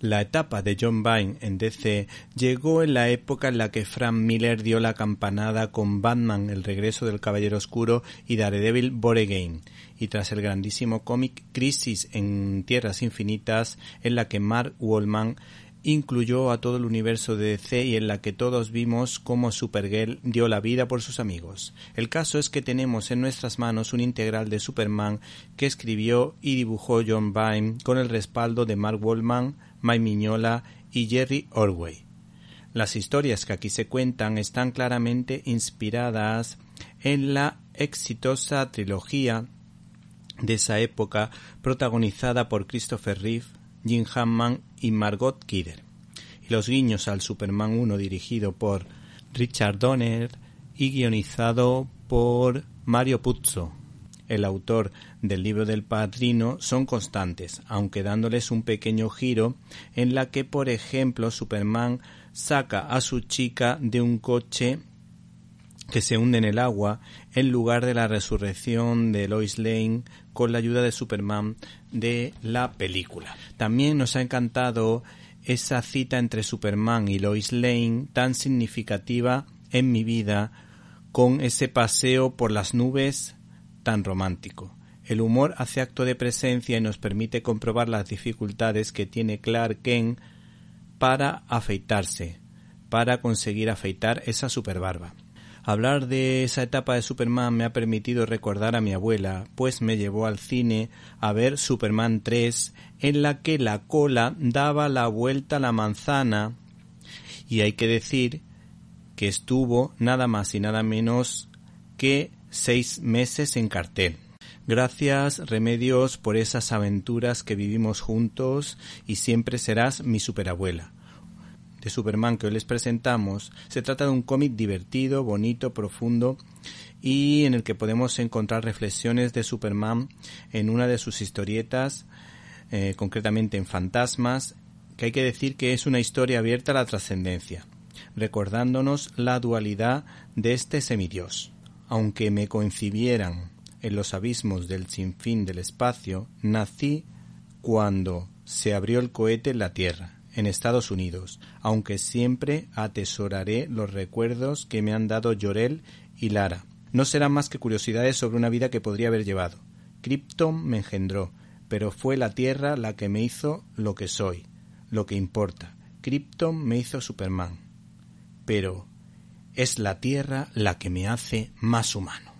La etapa de John Byrne en DC llegó en la época en la que Frank Miller dio la campanada con Batman El regreso del Caballero Oscuro y Daredevil Boregain. y tras el grandísimo cómic Crisis en Tierras Infinitas en la que Mark Wallman incluyó a todo el universo de DC y en la que todos vimos cómo Supergirl dio la vida por sus amigos. El caso es que tenemos en nuestras manos un integral de Superman que escribió y dibujó John Byrne con el respaldo de Mark Wallman, Mike Mignola y Jerry Orway. Las historias que aquí se cuentan están claramente inspiradas en la exitosa trilogía de esa época protagonizada por Christopher Reeve, Jim Hammond y Margot Kidder. Y los guiños al Superman 1 dirigido por Richard Donner y guionizado por Mario Puzo, el autor del libro del padrino, son constantes, aunque dándoles un pequeño giro en la que, por ejemplo, Superman saca a su chica de un coche que se hunde en el agua en lugar de la resurrección de Lois Lane con la ayuda de Superman de la película. También nos ha encantado esa cita entre Superman y Lois Lane tan significativa en mi vida con ese paseo por las nubes tan romántico. El humor hace acto de presencia y nos permite comprobar las dificultades que tiene Clark Kent para afeitarse, para conseguir afeitar esa superbarba. Hablar de esa etapa de Superman me ha permitido recordar a mi abuela, pues me llevó al cine a ver Superman 3, en la que la cola daba la vuelta a la manzana. Y hay que decir que estuvo nada más y nada menos que seis meses en cartel. Gracias, Remedios, por esas aventuras que vivimos juntos y siempre serás mi superabuela de Superman que hoy les presentamos, se trata de un cómic divertido, bonito, profundo y en el que podemos encontrar reflexiones de Superman en una de sus historietas, eh, concretamente en Fantasmas, que hay que decir que es una historia abierta a la trascendencia, recordándonos la dualidad de este semidios. Aunque me coincidieran en los abismos del sinfín del espacio, nací cuando se abrió el cohete en la Tierra en Estados Unidos, aunque siempre atesoraré los recuerdos que me han dado Llorel y Lara. No serán más que curiosidades sobre una vida que podría haber llevado. Krypton me engendró, pero fue la Tierra la que me hizo lo que soy, lo que importa. Krypton me hizo Superman. Pero es la Tierra la que me hace más humano.